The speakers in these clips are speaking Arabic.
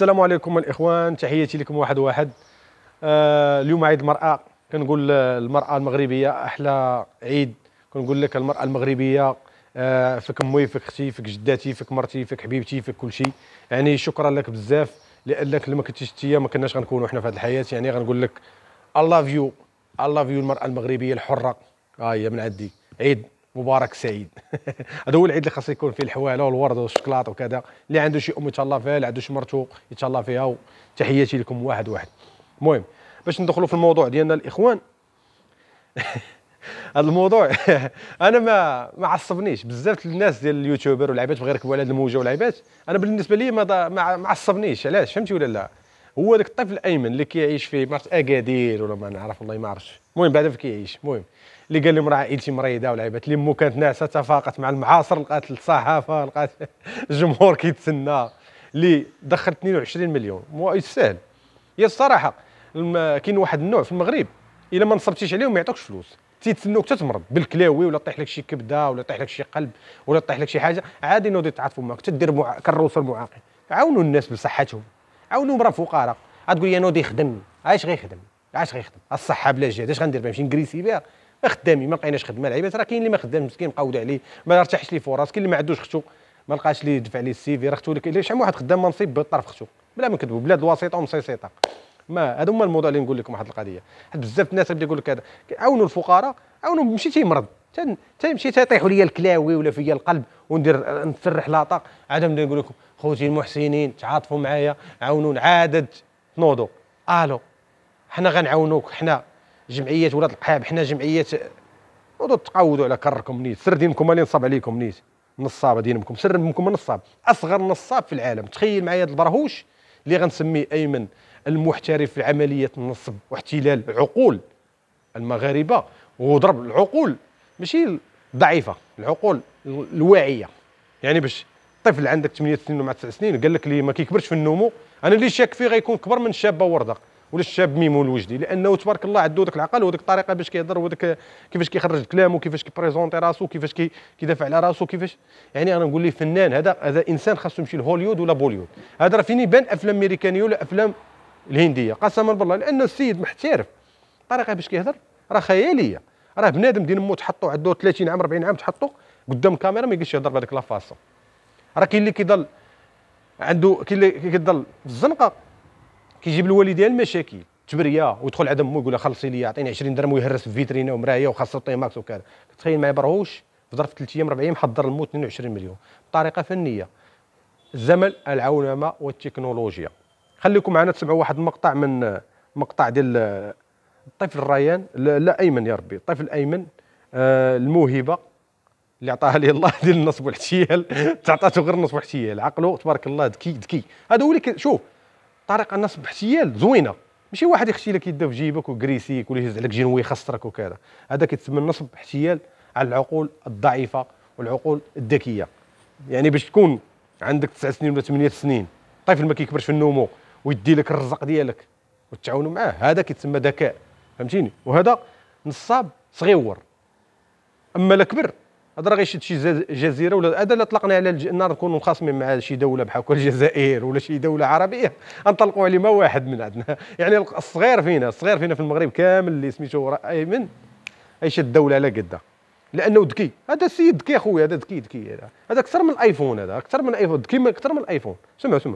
السلام عليكم الاخوان تحياتي لكم واحد واحد آه اليوم عيد المراه كنقول المراه المغربيه احلى عيد كنقول لك المراه المغربيه آه فيك امي فيك اختي فيك جداتي فيك مرتي فيك حبيبتي فيك كل شيء يعني شكرا لك بزاف لانك لما كنتيش انت ما كناش غنكونوا حنا في هذه الحياه يعني غنقول لك الله فيو الله فيو المراه المغربيه الحره ها آه هي من عندي عيد مبارك سعيد هذا هو العيد اللي خاص يكون فيه الحواله والورد والشوكولاته وكذا اللي عنده شي ام يتهلا فيها اللي عنده شي مرتو يتهلا فيها تحياتي لكم واحد واحد المهم باش ندخلوا في الموضوع ديالنا الاخوان هذا الموضوع انا ما ما عصبنيش بزاف الناس ديال اليوتيوبر والعباد بغير يركبوا على هذه الموجه والعباد انا بالنسبه لي ما ما عصبنيش علاش فهمتي ولا لا هو ذاك الطفل الايمن اللي كيعيش في مرت اكادير ولا ما نعرف والله ما عرفتش المهم بعدا فين كيعيش المهم اللي قال لهم راه عائلتي مريضه ولعبت اللي مو كانت ناعسه تفاقت مع المعاصر لقات الصحافه لقات الجمهور كيتسنى اللي دخل 22 مليون مو يستاهل هي الصراحه كاين واحد النوع في المغرب الا ما نصبتيش عليهم ما يعطوكش فلوس تيتسنوك حتى تمرض بالكلاوي ولا طيح لك شي كبده ولا طيح لك شي قلب ولا طيح لك شي حاجه عادي نوضي تعاطفوا معاك تدير مع... كروسه المعاقين عاونوا الناس بصحتهم عاونوا راه فقراء غتقول لي نوضي يخدم عاش غيخدم عاش غيخدم الصحه بلا جهد اش غندير بها نمشي نكريسي بها خدامي ما لقيناش خدمه لعيبات راه كاين اللي ما خدامش مسكين مقود عليه ما ارتاحش ليه فرص كاين اللي ما عندوش ختو ما لقاش ليه يدفع ليه السيفي راه ختو اللي شحال واحد خدام منصيب بالطرف ختو بلا ما نكذبوا بلاد الوسيطه ومصيصيطه ما هذا هما الموضوع اللي نقول لكم واحد القضيه حيت بزاف الناس اللي يقول لك هذا عاونوا الفقراء عاونوا ماشي تيمرض تيمشي تيطيحوا لي الكلاوي ولا فيا القلب وندير نفرح لاطا عاد نبدا نقول لكم خوتي المحسنين تعاطفوا معايا عاونوا عادد نوضوا الو حنا غنعاونوك حنا جمعيه ولاد القحاب حنا جمعيه ودو تقاودوا على كركم نيت سر دينكم اللي نصاب عليكم نيت نصاب دينكم سر منكم نصاب اصغر نصاب في العالم تخيل معايا هذا البرهوش اللي غنسميه ايمن المحترف في عمليه النصب واحتلال العقول المغاربه وضرب العقول ماشي ضعيفه العقول الواعيه يعني باش طفل عندك 8 سنين ومع 9 سنين قال لك لي ما كيكبرش في النمو انا اللي شاك فيه غيكون كبر من شابه ورده ولا الشاب ميمون الوجدي لانه تبارك الله عنده ذاك العقل وذيك الطريقه باش كيهضر وذاك كيفاش كيخرج كلامه كيفاش كيبريزونتي راسو كيفاش كيدافع على راسو كيفاش يعني انا نقول ليه فنان هذا هذا انسان خاصو يمشي لهوليود ولا بوليود هذا راه فين يبان افلام امريكانيه ولا افلام الهنديه قسما بالله لان السيد محترف الطريقه باش كيهضر راه خياليه راه بنادم دين مو تحطو عنده 30 عام 40 عام تحطو قدام الكاميرا ما يقدرش يهضر بهذيك لافاسون راه كاين اللي كيضل عنده كاين اللي كيضل في الزنقه كيجيب الوالديه المشاكل تبريا ويدخل عند امه يقول لها خلصي لي اعطيني 20 درهم ويهرس في فيترينا ومرايه وخاصه ماكس وكذا تخيل معي برهوش في ظرف ثلاث ايام اربع ايام حضر الموت 22 مليون بطريقه فنيه الزمن العولمه والتكنولوجيا خليكم معنا تسمعوا واحد المقطع من مقطع ديال الطفل الريان لا ايمن يا ربي الطفل ايمن آه، الموهبه اللي عطاها لي الله ديال النصب والاحتيال تعطاته غير النصب والاحتيال عقله تبارك الله ذكي ذكي هذا هو اللي شوف طريقه نصب احتيال زوينه ماشي واحد يخشي لك يده في جيبك وكريسيك ولا يهز عليك جنوي يخسرك وكذا هذا كيتسمى النصب احتيال على العقول الضعيفه والعقول الذكيه يعني باش تكون عندك 9 سنين ولا 8 سنين طفل ما كيكبرش في النمو ويدي لك الرزق ديالك وتعاونوا معاه هذا كيتسمى ذكاء فهمتيني وهذا نصاب صغيور اما لا كبر هضره غيشد شي جزيره ولا هذا اللي طلقنا على النار نكونوا مخاصمين مع شي دوله بحال هكا الجزائر ولا شي دوله عربيه نطلقوا عليه ما واحد من عندنا يعني الصغير فينا الصغير فينا في المغرب كامل اللي سميتو ايمن غيشد الدوله على قدها لانه ذكي هذا السيد ذكي اخويا هذا ذكي ذكي هذا اكثر من الايفون هذا اكثر من الايفون ذكي اكثر من الايفون سمع سمع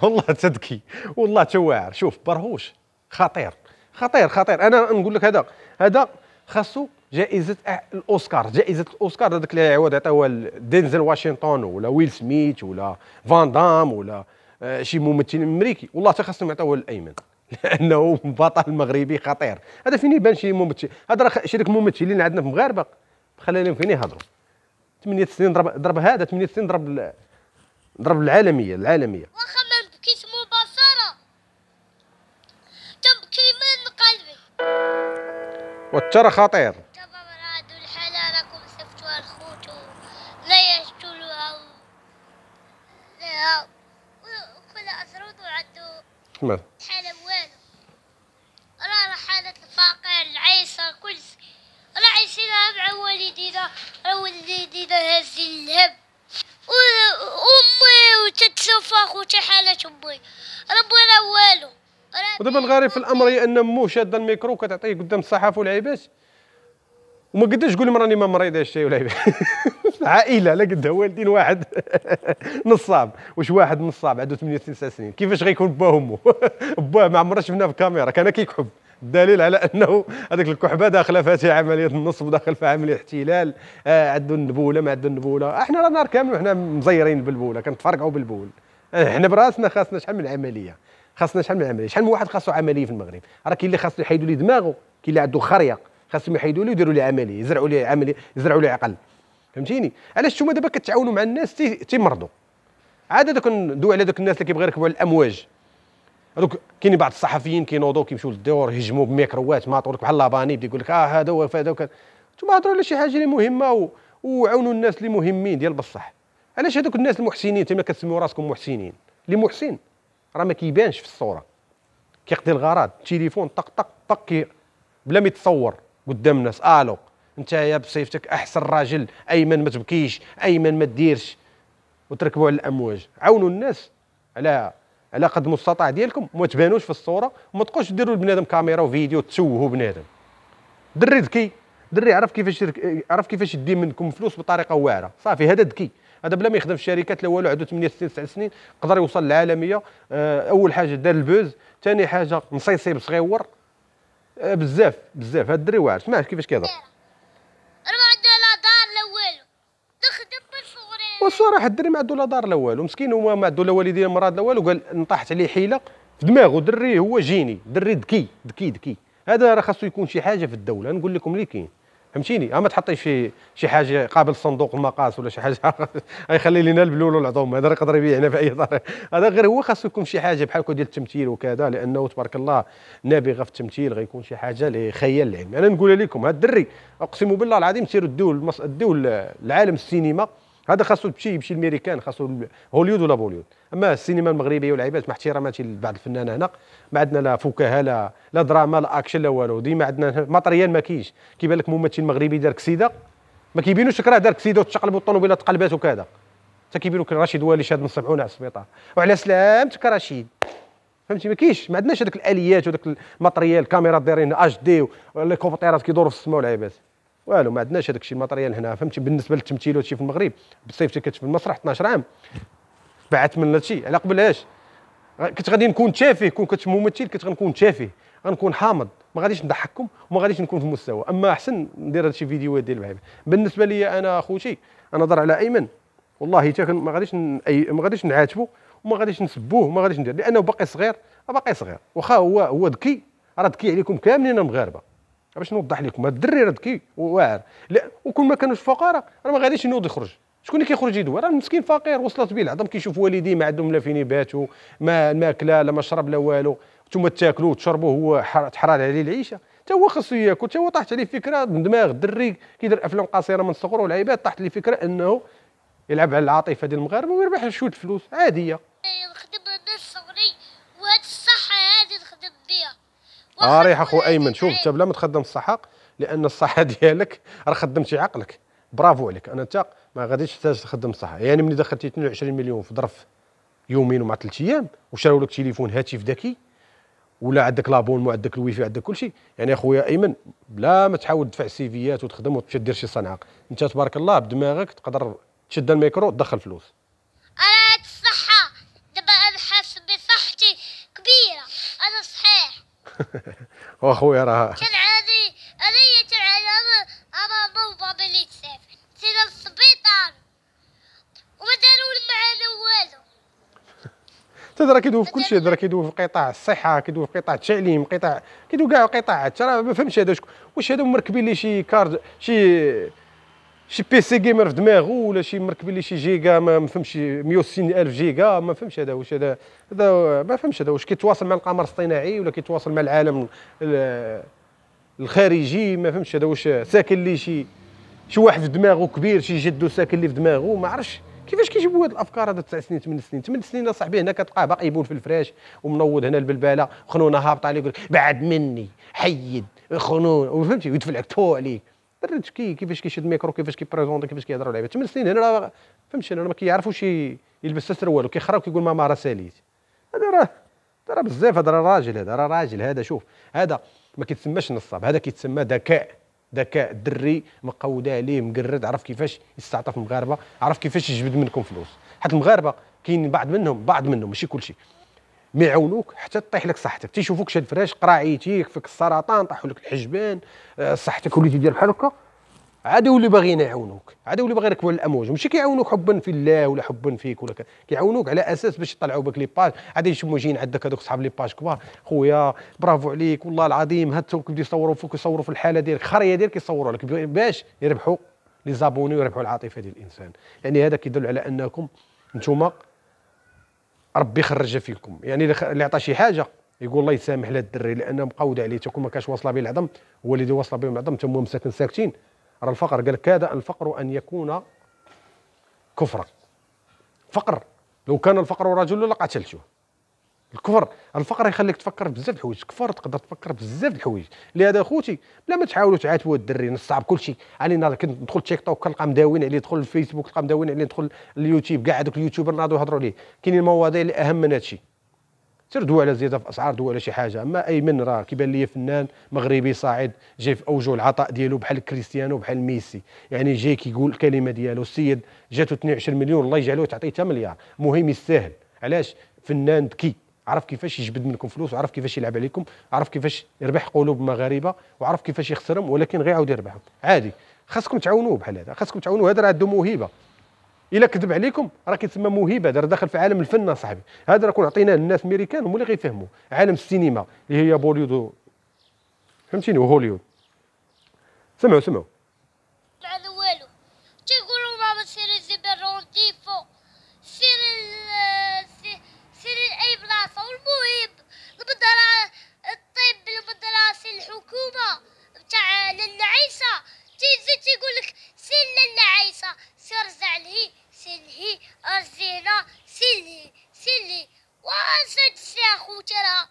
والله تذكي والله تواعر شوف برهوش خطير خطير خطير انا نقول لك هذا هذا خاصو جائزه أه، الاوسكار جائزه الاوسكار هذاك اللي عاود عطاوها دينزل واشنطن ولا ويل سميث ولا فان دام ولا أه، شي ممثل امريكي والله حتى خاصهم يعطوها الايمن لانه بطل مغربي خطير هذا فين يبان شي ممثل هذا راه ممثل ممثلين عندنا في المغاربه خلاني فين يهضروا سنين ضرب ضرب هذا سنين ضرب ضرب العالميه العالميه والترى خطير الغريب في الامر هي ان مو شاده الميكرو كتعطيه قدام الصحافه والعيبات وما قداش تقول لهم راني ما مريض الشيء ولا عائله لا قدها والدين واحد نصاب واش واحد نصاب عنده 38 سنين كيفاش غيكون باه وامه باه ما عمرنا شفناه في الكاميرا كان كيكحب الدليل على انه هذيك الكحبه داخله فيها عمليه النصب وداخل فيها عمليه احتلال آه عنده النبوله ما عنده النبوله احنا راه نهار كامل وحنا مزيرين بالبوله كنتفرقعوا بالبول آه، احنا براسنا خاصنا شحال من عمليه خاصنا شحال من عمليه شحال من واحد خاصو عمليه في المغرب راه كاين اللي خاصو يحيدوا ليه دماغه كاين اللي عنده خريه خاصهم يحيدوا ليه ويديروا ليه عمليه يزرعوا ليه عمليه يزرعوا ليه عقل فهمتيني علاش نتوما دابا كتعاونوا مع الناس تيمرضوا عاد هذوك ندوي على دوك الناس اللي كيبغي يركبوا على الامواج هذوك كاينين بعض الصحفيين كينوضوا كيمشيو للدور يهجموا بميكروات ما طولك بحال لاباني يقول لك اه هذا هو هذا نتوما هضروا على شي حاجه اللي مهمه و... وعاونوا الناس اللي مهمين ديال بصح علاش هذوك الناس المحسنين تما كتسميو راسكم محسنين اللي محسن راه ما كيبانش في الصوره كيقضي الغرض تليفون طق طق طق بلا ما يتصور قدام الناس الو انت يا بصيفتك احسن راجل ايمن ما تبكيش ايمن ما ديرش وتركبوا على الامواج عاونوا الناس على على قد المستطاع ديالكم وما تبانوش في الصوره وما تبقوش ديروا لبنادم كاميرا وفيديو تسوهوا بنادم دري ذكي دري عرف كيفاش عرف كيفاش يدي منكم فلوس بطريقه واعره صافي هذا ذكي هذا بلا ما يخدم في شركات لا والو عنده 68 9 سنين قدر يوصل للعالميه آه، اول حاجه دار البوز ثاني حاجه مصيصيب صغيور آه، بزاف بزاف هذا الدري واعر سمعت كيفاش كيهضر ما لا دار لا والو تخدم والصراحه الدري ما عنده لا دار لا والو مسكين هو ما عنده لا والديه مراد لا والو قال نطحت عليه حيله في دماغه دري هو جيني دري ذكي ذكي ذكي هذا راه خاصو يكون شي حاجه في الدوله نقول لكم اللي كاين فهمتيني اما تحطي شي شي حاجه قابل صندوق المقاس ولا شي حاجه غيخلي لنا البلول والعظم هذا يقدر يبيعنا في اي طريق هذا غير هو خاصو يكون شي حاجه بحال ديال التمثيل وكذا لانه تبارك الله نابغه في التمثيل غيكون شي حاجه اللي خيال العلم انا نقول لكم هاد الدري اقسم بالله العظيم سيروا ديو الدول العالم السينما هذا خاصو يمشي يمشي الميريكان خاصو هوليود ولا بوليود اما السينما المغربيه والعيبات ما احتراماتي لبعض الفنانين هنا ما عندنا لا فكاهه لا لا دراما لا اكشن لا والو ديما عندنا ماتريال ما كاينش كيبان لك ممثل مغربي دار كسيده ما كيبينوش شكرا دار كسيده وتشقلب الطوموبيله تقلبات وكذا حتى كيبينوا لك رشيد والي شاد من على السبيطار وعلى سلامتك رشيد فهمتي ما كاينش ما عندناش هذوك الاليات وذاك الماتريال كاميرا دايرين اش دي لي كوبطيرات كيدوروا في السماء والعيبات والو ما عندناش هذاك الشيء الماتريال هنا فهمتي بالنسبه للتمثيل وهادشي في المغرب بالصيف كنت في المسرح 12 عام بعت من هادشي على قبل اش كنت غادي نكون تافه كون كنت ممثل كنت غنكون تافه غنكون حامض ما غاديش نضحككم وما غاديش نكون في المستوى اما احسن ندير هادشي فيديوهات ديال بحال بالنسبه لي انا اخوتي انا ضر على ايمن والله حتى ما غاديش أي... ما غاديش نعاتبه وما غاديش نسبوه وما غاديش ندير لانه باقي صغير باقي صغير واخا هو هو ذكي راه ذكي عليكم كاملين المغاربه باش نوضح لكم هذا الدري راه ذكي وواعر لا ما كانوش فقراء راه ما غاديش ينوض يخرج شكون اللي كيخرج يدوي راه المسكين فقير وصلت به العظم كيشوف والديه ما عندهم لا فين يباتوا ما الماكله لا مشرب لا والو ثم تاكلوا وتشربوا هو تحرار عليه العيشه حتى هو خاصو ياكل حتى هو طاحت عليه فكره من دماغ الدري كيدير افلام قصيره من صغره والعباد طاحت عليه فكره انه يلعب على العاطفه ديال المغاربه ويربح شويه فلوس عاديه خدم الناس صغري ريح اخو ايمن شوف انت بلا ما تخدم الصحه لان الصحه ديالك راه خدمتي عقلك برافو عليك انا انت ما غاديش تحتاج تخدم الصحه يعني ملي دخلتي 22 مليون في ظرف يومين ومع ثلاث ايام وشراو لك تليفون هاتف ذكي ولا عندك لابون وعندك الويفي عندك كل شيء يعني اخويا ايمن بلا ما تحاول تدفع سيفيات وتخدم وتمشي دير شي صنعه انت تبارك الله بدماغك تقدر تشد الميكرو تدخل فلوس واخويا oh, راه كان عادي انا كان انا نوضه ملي تسافر سينا للسبيطار وما داروا معانا والو حتى راه كيدوي في كلشي راه كيدوي في قطاع الصحه كيدوي في قطاع التعليم قطاع كيدوي كاع القطاعات راه ما فهمتش هذا واش هذا مركبين لي شي كارد شي شي بي سي جيمر في دماغو ولا شي مركب لي شي جيجا ما فهمش 160 الف جيجا ما فهمش هذا واش هذا هذا ما فهمش هذا واش كيتواصل مع القمر الاصطناعي ولا كيتواصل مع العالم الخارجي ما فهمش هذا واش ساكن لي شي شي واحد في دماغه كبير شي جدو ساكن لي في دماغه ما عرفش كيفاش كيجيبوا هاد الافكار هاد تسع سنين ثمان سنين ثمان سنين اصاحبي هنا كتلقاه باقي يبول في الفراش ومنوض هنا البلباله خنونه هابطه عليه يقول بعد مني حيد خنون وفهمتي ويدفع لك تو عليك الدرج كي كيفاش كيشد الميكرو كيفاش كيبريزونتي كيفاش كيهضر لعيبه 8 سنين هنا راه فهمتي انا ما كيعرفوش يلبس حتى والو كيخرج كيقول ماما راه ساليت هذا راه راه بزاف هذا راه راجل هذا راه راجل هذا شوف هذا ما كيتسماش نصاب هذا كيتسمى ذكاء ذكاء دري مقود عليه مقرد عرف كيفاش يستعطف المغاربه عرف كيفاش يجبد منكم فلوس حيت المغاربه كاين بعض منهم بعض منهم ماشي كلشي ما يعاونوك حتى تطيح لك صحتك تيشوفوك شاد فراش قراعيتيك فيك السرطان طاحوا لك الحجبان آه، صحتك وليتي دير بحال هكا عاد اللي باغيين يعاونوك عاد اللي باغي يركبوا على الامواج ماشي كيعاونوك حبا في الله ولا حبا فيك ولا كيعاونوك على اساس باش يطلعوا بك لي باج عاد يشموا جايين عندك هذوك صحاب لي باج كبار خويا برافو عليك والله العظيم هاد الثوب يصوروا فيك يصوروا في الحاله ديالك خريه ديالك يصوروا لك باش يربحوا لي زابوني ويربحوا العاطفه ديال الانسان يعني هذا كيدل على انكم نتوما ربي يخرجها فيكم يعني اللي عطى شي حاجه يقول الله يسامح لهذا الدري لانه مقود عليه تكون ما كانش واصله به العظم هو اللي واصله به العظم تم مساكن ساكتين راه الفقر قال كاد الفقر ان يكون كفرا فقر لو كان الفقر رجل لقتلته الكفر الفقر يخليك تفكر بزاف الحوايج الكفر تقدر تفكر بزاف الحوايج لهذا خوتي بلا ما تحاولوا تعاتبوا الدري نصعب كل شيء علينا كنت ندخل تيك توك كنلقى مداوين عليه ندخل الفيسبوك نلقى مداوين عليه ندخل اليوتيوب كاع هذوك اليوتيوبر ناضوا يهضروا عليه كاينين المواضيع اللي اهم من هذا الشيء سير على زياده في اسعار دول على شي حاجه اما ايمن راه كيبان لي فنان مغربي صاعد جاي في اوجه العطاء ديالو بحال كريستيانو بحال ميسي يعني جاي كيقول الكلمه ديالو السيد جاتو 22 مليون الله يجعله تعطيه 8 مليار المهم يستاهل علاش فنان ذكي عرف كيفاش يجبد منكم فلوس وعرف كيفاش يلعب عليكم عرف كيفاش يربح قلوب مغاربه وعرف كيفاش يخسرهم ولكن غير يعاود يربحهم عادي خاصكم تعاونوه بحال هذا خاصكم تعاونوه هذا راه عنده موهبه الا كذب عليكم راه كيتسمى موهبه راه داخل في عالم الفن صاحبي هذا راه كون عطيناه للناس ميريكان هما اللي غيفهموا عالم السينما اللي هي بوليود فهمتيني وهوليود سمعوا سمعوا تاع لاله عيسى تيزي تيقول لك سير لاله عيسى سير زعلي سلهي ارزينا سير لي واسد سي اخوتي راه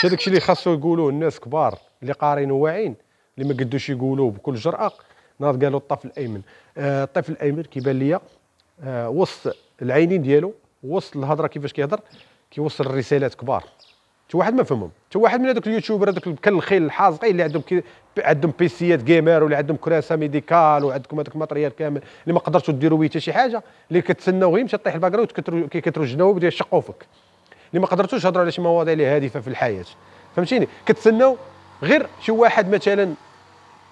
شي داكشي اللي خاصو يقولوه الناس كبار اللي قارين وواعين اللي ما قدوش يقولوه بكل جرأة نهار قالوا الطفل الايمن آه، الطفل الايمن كيبان ليا آه، وسط العينين ديالو وسط الهضره كيفاش كيهضر كيوصل الرسالات كبار حتى واحد ما فهمهم حتى واحد من هذوك اليوتيوبر هذوك بكل الخيل الحازقين اللي عندهم كي عندهم بيسيات جيمر ولا عندهم كراسه ميديكال وعندكم هذاك الماتريال كامل اللي ما قدرتوا ديروا به حتى شي حاجه اللي كتسناو غير مشى طيح الباكرا وكيكثروا الجناوب ودير فيك اللي ما قدرتوش تهضروا على شي مواضيع اللي هادفه في الحياه فهمتيني كتسناو غير شي واحد مثلا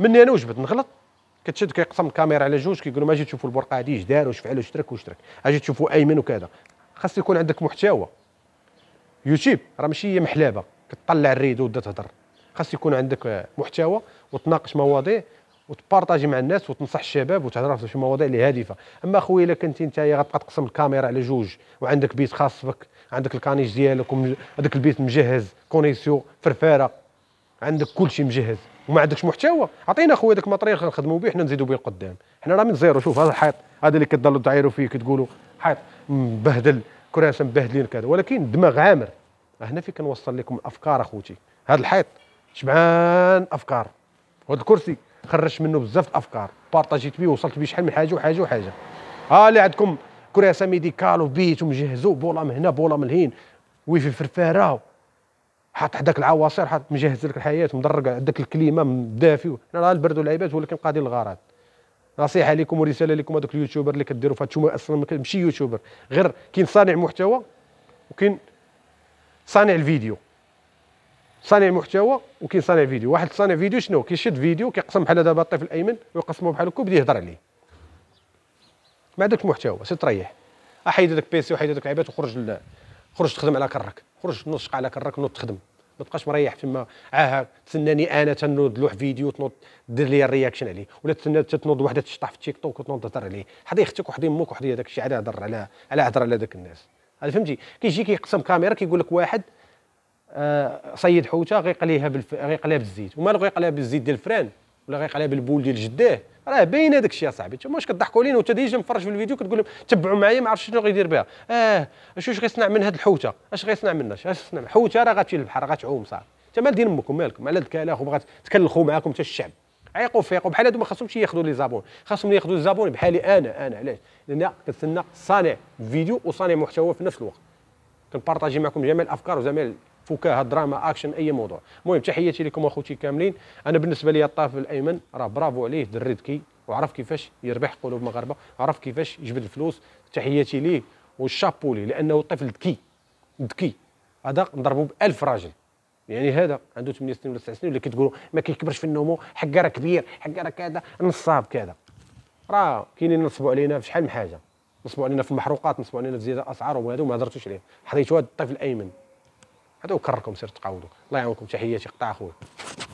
مني انا وجبت نغلط كتشد كيقسم الكاميرا على جوج كيقولوا ما جيت تشوفوا البرقه هذه اش دار واش فعل واش ترك واش ترك اجي تشوفوا ايمن وكذا خاص يكون عندك محتوى يوتيوب راه ماشي هي محلابه كتطلع الريدو وتبدا تهضر خاص يكون عندك محتوى وتناقش مواضيع وتبارطاجي مع الناس وتنصح الشباب وتهضر في شي مواضيع اللي هادفه اما خويا الا كنت انت غتبقى تقسم الكاميرا على جوج وعندك بيت خاص بك عندك الكانيج ديالك هذاك البيت مجهز كونيسيو فرفاره عندك كلشي مجهز وما عندكش محتوى عطينا خويا داك الماتريال نخدموا به حنا نزيدوا به القدام حنا راه من زيرو شوف هذا الحيط هذا اللي كتضلوا تعايروا فيه كتقولوا حيط مبهدل كراسه مبهدلين كذا ولكن دماغ عامر هنا فين كنوصل لكم الافكار اخوتي هذا الحيط شبعان افكار وهذا الكرسي خرجت منه بزاف الافكار بارطاجيت به وصلت به شحال من حاجه وحاجه وحاجه ها اللي عندكم كراسه ميديكال وبيت ومجهزو بولا من هنا بولا من هين ويفي فرفاره حاط حداك العواصير حاط مجهز لك الحياه مدرق عندك الكليمه مدافي راه البرد والعباد ولكن قاضي الغرض نصيحه لكم ورساله لكم هذوك اليوتيوبر اللي كديروا فهاد انتم اصلا ماشي يوتيوبر غير كاين صانع محتوى وكاين صانع الفيديو صانع المحتوى وكاين صانع فيديو واحد صانع فيديو شنو كيشد فيديو كيقسم بحال دابا الطفل الايمن ويقسمه بحال هكا وبدا يهضر عليه مع داك المحتوى سي تريح احيد داك بيسي وحيد داك العيبات وخرج ل... خرج تخدم على كرك خرج نشق على كرك نوض تخدم ما تبقاش مريح تما عاها تسناني انا تنوض لوح فيديو تنوض دير لي الرياكشن عليه ولا تسنى تنوض وحده تشطح في تيك توك وتنوض تهضر عليه حدا اختك وحضي امك وحضي هذاك الشيء على هضر على على هضر على داك الناس هذا فهمتي كيجي كيقسم كاميرا كيقول لك واحد صيد حوته غيقليها بالف... غيقليها بالزيت وما ومالو غيقليها بالزيت ديال الفران ولا غيقليها بالبول ديال جداه راه باين هذاك الشيء اصاحبي انتوما واش كضحكوا علينا وانت ديجا مفرج في الفيديو كتقول لهم تبعوا معايا ما عرفتش شنو غيدير بها اه شو اش غيصنع من هاد الحوته اش غيصنع منها اش غيصنع حوته راه غاتمشي للبحر غاتعوم صافي انت مال دين امكم مالكم على الكلاخ وبغات تكلخوا معاكم حتى الشعب عيقوا فيقوا بحال هادو ما خاصهمش ياخذوا لي زابون خاصهم ياخذوا الزابون بحالي انا انا علاش لان كنتسنى صانع فيديو وصانع محتوى في نفس الوقت كنبارطاجي معكم جميع الافكار وجميع الفكاهه دراما اكشن اي موضوع المهم تحياتي لكم اخوتي كاملين انا بالنسبه لي الطاف الايمن راه برافو عليه دري ذكي وعرف كيفاش يربح قلوب مغاربه عرف كيفاش يجبد الفلوس تحياتي ليه والشابو ليه لانه طفل ذكي ذكي هذا نضربه ب 1000 راجل يعني هذا عنده 8 سنين ولا 9 سنين ولا كتقولوا ما كيكبرش في النمو حكا راه كبير حكا راه كذا نصاب كذا راه كاينين نصبوا علينا في شحال من حاجه نصبوا علينا في المحروقات نصبوا علينا في زياده الاسعار وهذا ما هضرتوش عليه حضيتوا هذا الطفل الايمن هذا وكركم سير تقاودوا الله يعاونكم تحياتي قطع اخويا